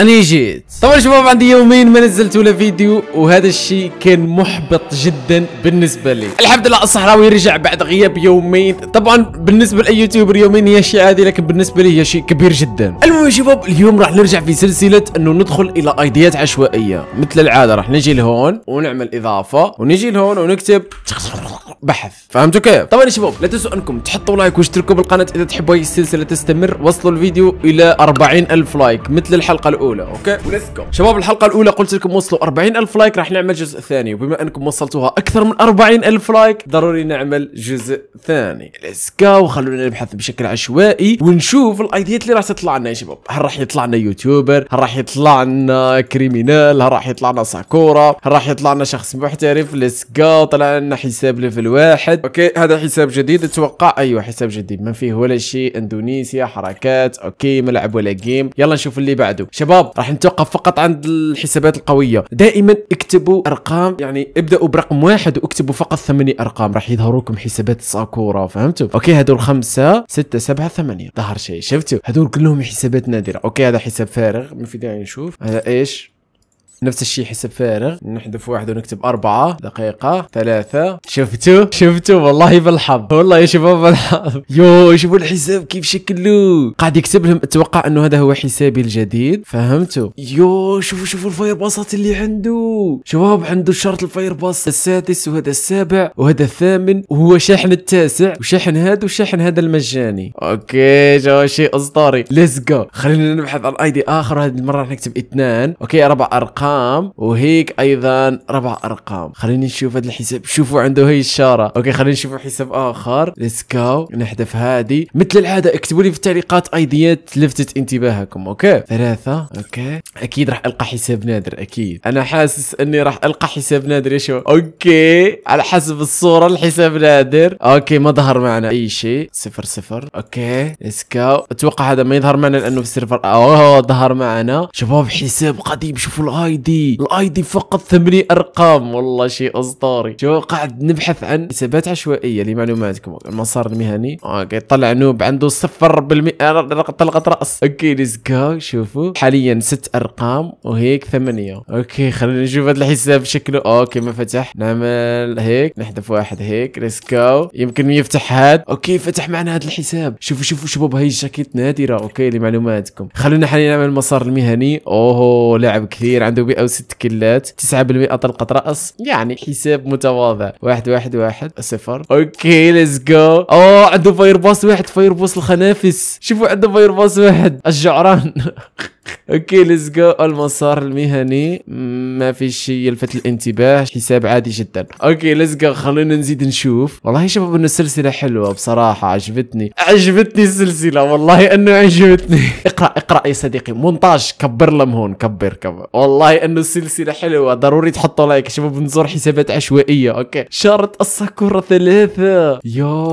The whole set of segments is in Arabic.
اني جيت طبعا شباب عندي يومين ما نزلت ولا فيديو وهذا الشيء كان محبط جدا بالنسبه لي الحمد لله الصحراوي رجع بعد غياب يومين طبعا بالنسبه لاي يوتيوبر يومين هي شيء عادي لكن بالنسبه لي هي شيء كبير جدا المهم يا شباب اليوم راح نرجع في سلسله انه ندخل الى ايديات عشوائيه مثل العاده راح نجي لهون ونعمل اضافه ونجي لهون ونكتب بحث فهمتوا كيف طبعا يا شباب لا تنسوا انكم تحطوا لايك واشتركوا بالقناه اذا تحبوا هي السلسله تستمر وصلوا الفيديو الى 40000 لايك مثل الحلقه الأولى الاولى اوكي وليتس جو شباب الحلقه الاولى قلت لكم وصلوا 40000 لايك راح نعمل جزء ثاني وبما انكم وصلتوها اكثر من 40000 لايك ضروري نعمل جزء ثاني ليتس جو خلونا نبحث بشكل عشوائي ونشوف الايديات اللي راح تطلع لنا يا شباب هل راح يطلع لنا يوتيوبر هل راح يطلع لنا كريمينال هل راح يطلع لنا ساكورا هل راح يطلع لنا شخص محترف ليتس جو طلع لنا حساب ليفل واحد اوكي هذا حساب جديد اتوقع ايوه حساب جديد ما فيه ولا شيء اندونيسيا حركات اوكي ملعب ولا جيم يلا نشوف اللي بعده شباب شباب راح نتوقف فقط عند الحسابات القويه دائما اكتبوا ارقام يعني ابداوا برقم واحد واكتبوا فقط ثمانية ارقام راح يظهروا لكم حسابات ساكورا فهمتوا اوكي هذول خمسة ستة سبعة ثمانية ظهر شيء شفتوا هذول كلهم حسابات نادره اوكي هذا حساب فارغ ما في داعي نشوف هذا ايش نفس الشيء حساب فارغ نحذف واحد ونكتب أربعة دقيقة ثلاثة شفتوا شفتوا والله بالحظ والله يا شباب بالحظ يو شوفوا الحساب كيف شكلو قاعد يكتب لهم أتوقع أنه هذا هو حسابي الجديد فهمتوا يو شوفوا شوفوا الفاير باصات اللي عنده شباب عنده شرط الفاير باص السادس وهذا السابع وهذا الثامن وهو شاحن التاسع وشاحن هذا وشاحن هذا المجاني اوكي جو شيء اسطوري ليتس جو خلينا نبحث عن اي دي اخر هذه المره راح نكتب اثنان اوكي اربع ارقام ارقام وهيك ايضا ربع ارقام خليني نشوف هذا الحساب شوفوا عنده هي الشاره اوكي خليني نشوف حساب اخر ليتس جو نحذف هذه مثل العاده اكتبوا لي في التعليقات ايديات لفتت انتباهكم اوكي ثلاثه اوكي اكيد راح القى حساب نادر اكيد انا حاسس اني راح القى حساب نادر يا شباب اوكي على حسب الصوره الحساب نادر اوكي ما ظهر معنا اي شيء صفر صفر اوكي ليتس جو اتوقع هذا ما يظهر معنا لانه في السيرفر اوه ظهر معنا شباب حساب قديم شوفوا الاي دي الاي دي فقط ثمانية ارقام والله شيء اسطوري شو قاعد نبحث عن حسابات عشوائيه لمعلوماتكم المسار المهني اوكي آه، طلع نوب عنده صفر بالمئة طلقه راس اوكي ليتس جو شوفوا حاليا ست ارقام وهيك ثمانية اوكي خلينا نشوف هذا الحساب شكله اوكي ما فتح نعمل هيك نحذف واحد هيك ليتس جو يمكن يفتح هاد اوكي فتح معنا هذا الحساب شوفوا شوفوا شباب هاي الجاكيت نادره اوكي لمعلوماتكم خلونا حاليا نعمل المسار المهني اوه لاعب كثير عنده جنوبي او ست كلات 9% طلقه راس يعني حساب متواضع واحد واحد واحد صفر اوكي ليتس جو او عنده فاير باس واحد فاير باس الخنافس شوفوا عنده فاير باس واحد الجعران اوكي ليتس جو المسار المهني ما في شيء يلفت الانتباه حساب عادي جدا اوكي ليتس جو خلينا نزيد نشوف والله شباب انه السلسله حلوه بصراحه عجبتني عجبتني السلسله والله انه عجبتني اقرا اقرا يا صديقي مونتاج كبر لهم هون كبر كبر والله انه السلسله حلوه ضروري تحطوا لايك شباب نزور حسابات عشوائيه اوكي شارت الساكورا ثلاثه يا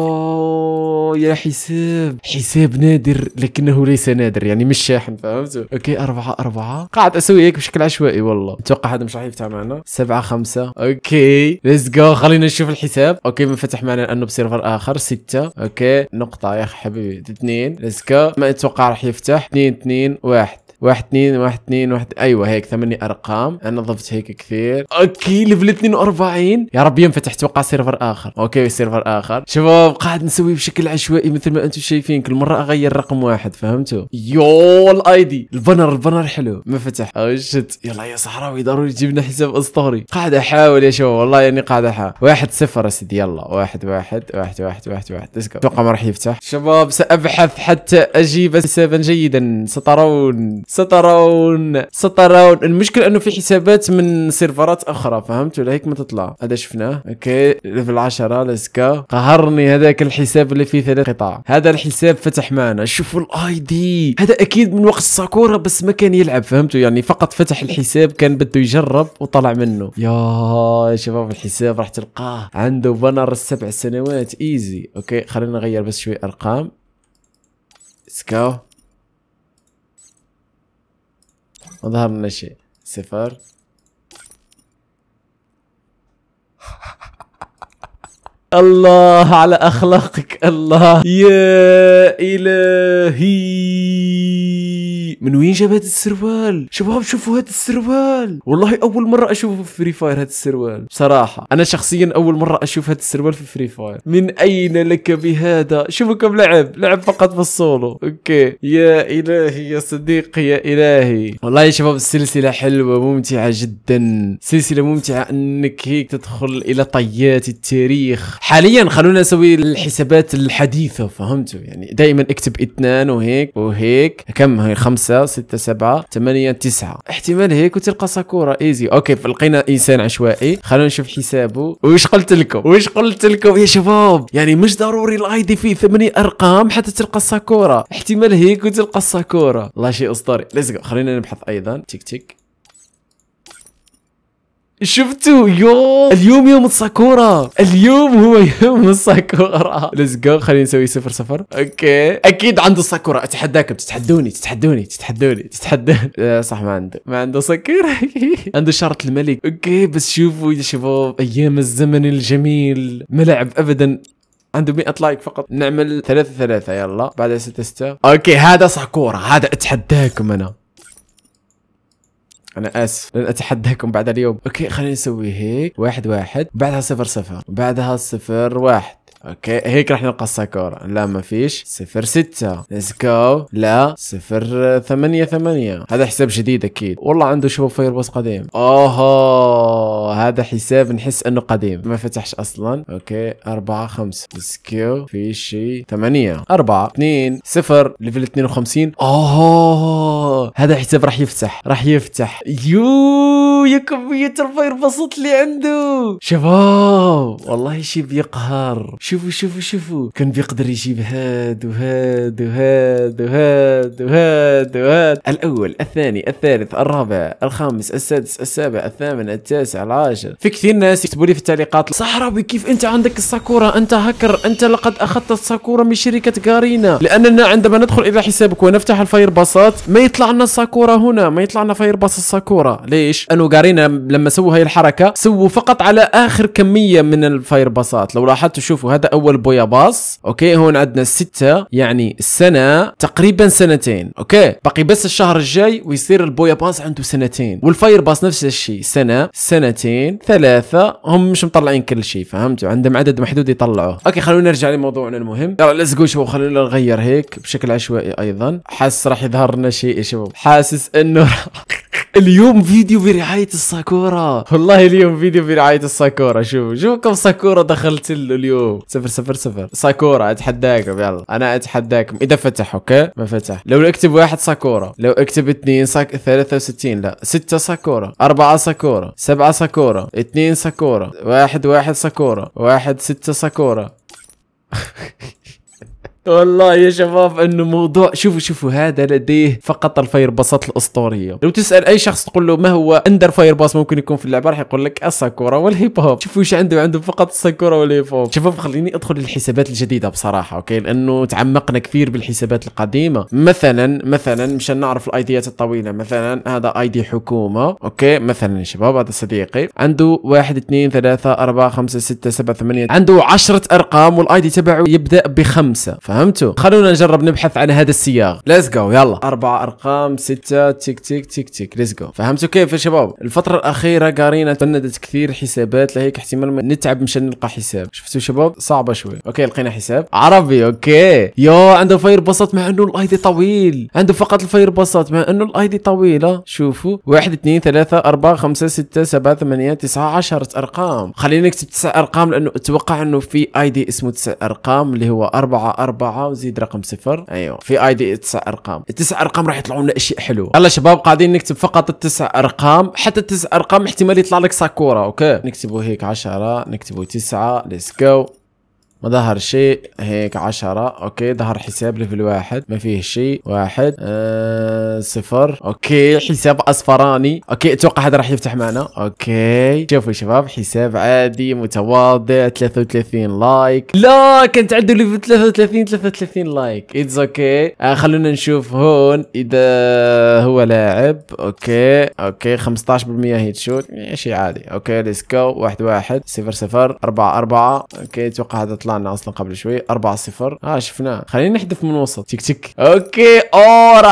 يا حساب حساب نادر لكنه ليس نادر يعني مش شاحن فهمت اوكي 4 4 قاعد اسوي هيك بشكل عشوائي والله اتوقع هذا مش راح يفتح معنا 7 5 اوكي ليتس جو خلينا نشوف الحساب اوكي فتح معنا لانه بسيرفر اخر 6 اوكي نقطه يا اخي حبيبي 2 ليتس جو ما اتوقع راح يفتح 2 2 1 واحد اثنين واحد اثنين واحد ايوه هيك ثمانية ارقام انا ضفت هيك كثير اوكي ليفل 42 يا رب ينفتح توقع سيرفر اخر اوكي سيرفر اخر شباب قاعد نسوي بشكل عشوائي مثل ما انتم شايفين كل مرة اغير رقم واحد فهمتوا يو الاي دي البنر البنر حلو ما فتح او شت يلا يا صحراوي ضروري تجيب لنا حساب اسطوري قاعد احاول يا شباب والله يعني قاعد احاول واحد صفر سيدي يلا واحد واحد واحد واحد واحد واحد اتوقع ما راح يفتح شباب سابحث حتى اجيب حسابا جيدا سترون سترون سترون المشكل انه في حسابات من سيرفرات اخرى فهمت ولا هيك ما تطلع هذا شفناه اوكي ليفل 10 لسكا قهرني هذاك الحساب اللي فيه ثلاث قطع هذا الحساب فتح معنا شوفوا الاي دي هذا اكيد من وقت ساكورا بس ما كان يلعب فهمتوا يعني فقط فتح الحساب كان بده يجرب وطلع منه يا شباب الحساب راح تلقاه عنده بنر السبع سنوات ايزي اوكي خلينا نغير بس شوي ارقام سكاو ما ظهر لنا شيء صفر الله على أخلاقك الله يا إلهي من وين جاب هذا السروال شباب شوفوا هذا السروال والله أول مرة أشوفه في فري فاير هذا السروال بصراحة أنا شخصيا أول مرة أشوف هذا السروال في فري فاير من أين لك بهذا شوفوا كم لعب لعب فقط في الصولو أوكي يا إلهي يا صديقي يا إلهي والله يا شباب السلسلة حلوة ممتعة جدا سلسلة ممتعة أنك هيك تدخل إلى طيات التاريخ حاليا خلونا نسوي الحسابات الحديثه فهمتوا يعني دائما اكتب اثنان وهيك وهيك كم هي خمسه سته سبعه ثمانيه تسعه احتمال هيك وتلقى ساكورا ايزي اوكي فلقينا انسان عشوائي خلونا نشوف حسابه وش قلت لكم وش قلت لكم يا شباب يعني مش ضروري الاي دي فيه ثمانية ارقام حتى تلقى ساكورا احتمال هيك وتلقى ساكورا والله شيء اسطوري ليتس خلينا نبحث ايضا تيك تيك شفتوا يوم اليوم يوم الساكورا اليوم هو يوم الساكورا ليتس جو خلينا نسوي صفر صفر اوكي اكيد عنده الساكورا اتحداكم تتحدوني تتحدوني تتحدوني تتحدوني آه، صح ما عنده ما عنده ساكورا عنده شارة الملك اوكي بس شوفوا يا شباب ايام الزمن الجميل ملعب ابدا عنده 100 لايك فقط نعمل ثلاثة ثلاثة يلا بعدها ستة ستة اوكي هذا ساكورا هذا اتحداكم انا انا اسف لن اتحداكم بعد اليوم اوكي خلينا نسوي هيك واحد واحد بعدها صفر صفر بعدها صفر واحد اوكي هيك رح نلقى الساكورا لا ما فيش صفر ستة ليتس جو لا صفر ثمانية ثمانية هذا حساب جديد اكيد والله عنده شباب بوس قديم اوهو هذا حساب نحس انه قديم ما فتحش اصلا اوكي أربعة خمسة ليتس جو في شي ثمانية أربعة اثنين صفر ليفل 52 اوهو هذا حساب راح يفتح راح يفتح يو يا كمية الفاير بوسط اللي عنده شباب والله شي بيقهر شوفوا شوفوا شوفوا كان بيقدر يجيب هاد وهاد وهاد وهاد وهاد وهاد الاول الثاني الثالث الرابع الخامس السادس السابع الثامن التاسع العاشر في كثير ناس يكتبوا لي في التعليقات صح ربي كيف انت عندك الساكورا انت هكر انت لقد اخذت الساكورا من شركه كارينا لاننا عندما ندخل الى حسابك ونفتح الفاير باصات ما يطلع لنا الساكورا هنا ما يطلع لنا فاير باص الساكورا ليش انه كارينا لما سووا هاي الحركه سووا فقط على اخر كميه من الفاير باصات لو لاحظتوا شوفوا هذا هذا اول بويا باص اوكي هون عندنا الستة يعني السنة تقريبا سنتين اوكي باقي بس الشهر الجاي ويصير البويا باص عنده سنتين والفاير باص نفس الشيء سنة سنتين ثلاثة هم مش مطلعين كل شيء فهمتوا عندهم عدد محدود يطلعوه اوكي خلونا نرجع لموضوعنا المهم يلا ليتس جو شو خلونا نغير هيك بشكل عشوائي ايضا حاسس راح يظهر لنا شيء يا شباب حاسس انه اليوم فيديو برعاية الساكورا والله اليوم فيديو برعاية الساكورا شوف شوف كم ساكورا دخلت له اليوم صفر صفر صفر ساكورا اتحداكم يلا انا اتحداكم اذا فتح اوكي ما فتح لو اكتب واحد ساكورا لو اكتب اثنين ساك 63 لا ستة ساكورا أربعة ساكورا سبعة ساكورا اثنين ساكورا واحد واحد ساكورا واحد ستة ساكورا والله يا شباب انه موضوع شوفوا شوفوا هذا لديه فقط الفاير باصات الاسطوريه لو تسال اي شخص تقول له ما هو اندر فاير باص ممكن يكون في اللعبه راح يقول لك الساكورا والهيب هوب شوفوا ايش عنده عنده فقط الساكورا والهيب هوب شباب خليني ادخل للحسابات الجديده بصراحه اوكي لانه تعمقنا كثير بالحسابات القديمه مثلا مثلا مشان نعرف الايديات الطويله مثلا هذا ايدي حكومه اوكي مثلا يا شباب هذا صديقي عنده 1 2 3 4 5 6 7 8 عنده 10 ارقام والايدي تبعه يبدا بخمسه فهمتوا خلونا نجرب نبحث عن هذا السياق ليتس جو يلا اربع ارقام ستة تيك تيك تيك تيك ليتس جو فهمتوا كيف يا شباب الفترة الأخيرة قارينا تندت كثير حسابات لهيك احتمال نتعب مشان نلقى حساب شفتوا شباب صعبة شوي اوكي لقينا حساب عربي اوكي يو عنده فاير بسط مع انه الأي دي طويل عنده فقط الفاير بسط مع انه الأي دي طويلة شوفوا واحد اثنين ثلاثة أربعة خمسة ستة سبعة ثمانية تسعة عشرة أرقام خلينا نكتب تسع أرقام لأنه أتوقع أنه في ايدي اسمه تسع أرقام اللي هو أربعة أربعة أربعة وزيد رقم صفر أيوة في اي دي تسع أرقام التسع أرقام راح يطلعوا لنا أشياء حلوة يلا شباب قاعدين نكتب فقط التسع أرقام حتى التسع أرقام احتمال يطلع لك ساكورا أوكي نكتبه هيك 10 نكتبه 9 ليتس جو ما ظهر شيء هيك عشرة اوكي ظهر حساب ليفل واحد ما فيه شيء واحد آه صفر اوكي حساب اصفراني اوكي اتوقع هذا راح يفتح معنا اوكي شوفوا شباب حساب عادي متواضع 33 لايك لا كانت عنده ليفل 33 33 لايك اتس اوكي آه خلونا نشوف هون اذا هو لاعب اوكي اوكي 15% هيت شوت شيء عادي اوكي ليتس جو واحد واحد صفر صفر أربعة أربعة اوكي اتوقع هذا طلع طلعنا اصلا قبل شوي 4 0 ها شفناه خلينا نحذف من وسط تيك تيك اوكي اورا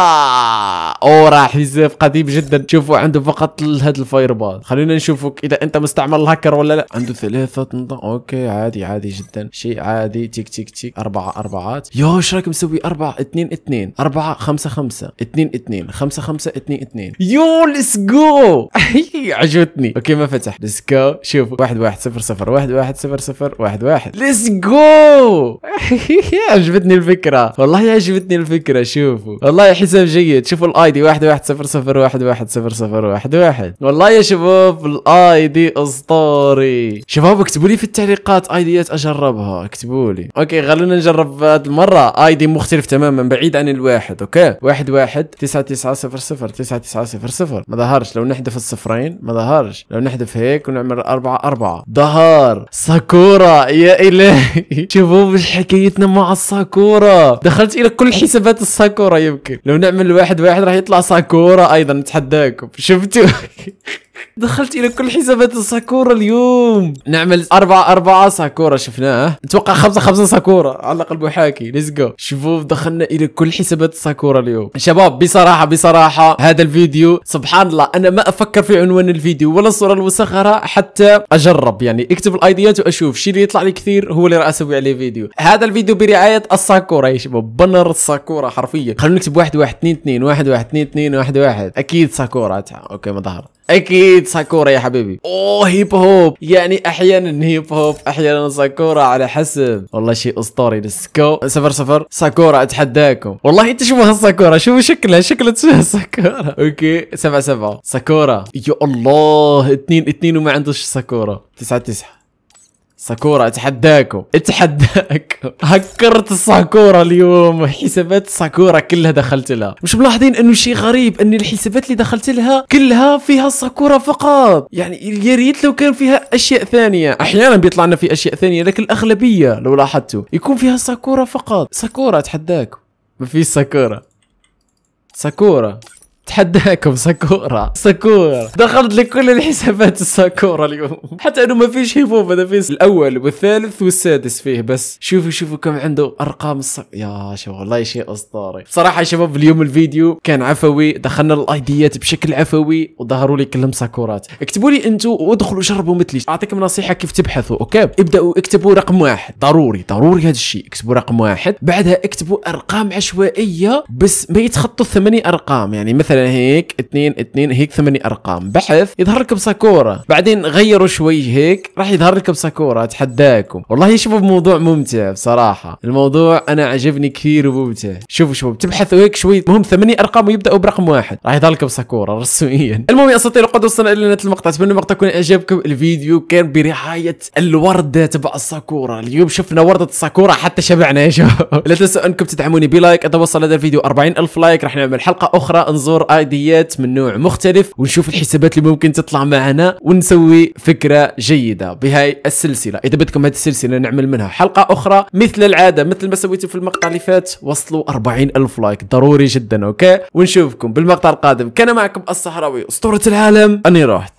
اورا حزب قديم جدا شوفوا عنده فقط هذا الفاير بال خلينا نشوفك اذا انت مستعمل الهاكر ولا لا عنده ثلاثه نظام اوكي عادي عادي جدا شيء عادي تيك تيك تيك اربعه اربعات يو ايش رايك مسوي اربعه اثنين اثنين اربعه خمسه خمسه اثنين اثنين خمسه خمسه اثنين اثنين يو ليتس جو عجبتني اوكي ما فتح ليتس جو شوفوا واحد واحد صفر صفر واحد واحد صفر صفر واحد واحد ليتس جو جو عجبتني الفكره والله عجبتني الفكره شوفوا والله حساب جيد شوفوا الاي دي واحد واحد صفر صفر واحد واحد صفر صفر واحد واحد والله يا شباب الاي دي اسطوري شباب اكتبوا لي في التعليقات اي ديات اجربها اكتبوا لي اوكي خلونا نجرب هذه المره اي دي مختلف تماما بعيد عن الواحد اوكي واحد واحد تسعة تسعة صفر صفر تسعة تسعة صفر صفر ما ظهرش لو نحذف الصفرين ما ظهرش لو نحذف هيك ونعمل أربعة أربعة ظهر ساكورا يا إلهي شوفوا مش حكايتنا مع الساكورا دخلت الى كل حسابات الساكورا يمكن لو نعمل واحد واحد راح يطلع ساكورا ايضا نتحداكم شفتوا دخلت الى كل حسابات الساكورا اليوم نعمل أربعة أربعة ساكورا شفناه نتوقع خمسة خمسة ساكورا على الاقل محاكي ليتس جو شوفوا دخلنا الى كل حسابات الساكورا اليوم شباب بصراحة بصراحة هذا الفيديو سبحان الله انا ما افكر في عنوان الفيديو ولا الصورة المسخرة حتى اجرب يعني اكتب الايديات واشوف الشيء اللي يطلع لي كثير هو اللي راح اسوي عليه فيديو هذا الفيديو برعاية الساكورا يا شباب بنر الساكورا حرفيا خلونا نكتب واحد واحد اثنين اثنين واحد واحد اثنين اثنين واحد واحد اكيد ساكورا اوكي ما ظهر اكيد ساكورا يا حبيبي اوه هيب هوب يعني احيانا هيب هوب احيانا ساكورا على حسب والله شيء اسطوري لسكو صفر صفر ساكورا اتحداكم والله انت شوفوا هالساكورا شوفوا شكلها شكلها تشبه ساكورا اوكي سبعة سبعة ساكورا يا الله اثنين اثنين وما عندوش ساكورا تسعة تسعة ساكورا اتحداكو اتحداكم هكرت الساكورا اليوم حسابات ساكورا كلها دخلت لها مش ملاحظين انه شيء غريب ان الحسابات اللي دخلت لها كلها فيها ساكورا فقط يعني يا ريت لو كان فيها اشياء ثانيه احيانا بيطلع لنا في اشياء ثانيه لكن الاغلبيه لو لاحظتوا يكون فيها ساكورا فقط ساكورا اتحداكو ما في ساكورا ساكورا تحداكم ساكورا ساكورا دخلت لكل الحسابات الساكورا اليوم حتى انه ما فيش هيفوف هذا فيه الاول والثالث والسادس فيه بس شوفوا شوفوا كم عنده ارقام الص... يا شباب والله شيء اسطوري بصراحه يا شباب اليوم الفيديو كان عفوي دخلنا الايديات بشكل عفوي وظهروا لي كلهم ساكورات اكتبوا لي انتم وادخلوا جربوا مثلي اعطيكم نصيحه كيف تبحثوا اوكي ابداوا اكتبوا رقم واحد ضروري ضروري هذا الشيء اكتبوا رقم واحد بعدها اكتبوا ارقام عشوائيه بس ما يتخطوا الثمانيه ارقام يعني مثلا مثلا هيك اثنين اثنين هيك ثمانية ارقام بحث يظهر لك بساكورا بعدين غيروا شوي هيك راح يظهر لك بساكورا اتحداكم والله شوفوا موضوع ممتع بصراحة الموضوع انا عجبني كثير وممتع شوفوا شوفوا بتبحثوا هيك شوي المهم ثمانية ارقام ويبداوا برقم واحد راح يظهر لك بساكورا رسميا المهم يا اساطير قد وصلنا الى نهاية المقطع اتمنى المقطع يكون اعجبكم الفيديو كان برعاية الوردة تبع الساكورا اليوم شفنا وردة الساكورا حتى شبعنا يا شباب لا تنسوا انكم تدعموني بلايك اذا وصل هذا الفيديو 40000 لايك راح نعمل حلقة اخرى نزور ايديات من نوع مختلف ونشوف الحسابات اللي ممكن تطلع معنا ونسوي فكره جيده بهاي السلسله اذا بدكم هذه السلسله نعمل منها حلقه اخرى مثل العاده مثل ما سويتوا في المقطع اللي فات وصلوا 40 الف لايك ضروري جدا اوكي ونشوفكم بالمقطع القادم كان معكم الصحراوي اسطوره العالم اني رحت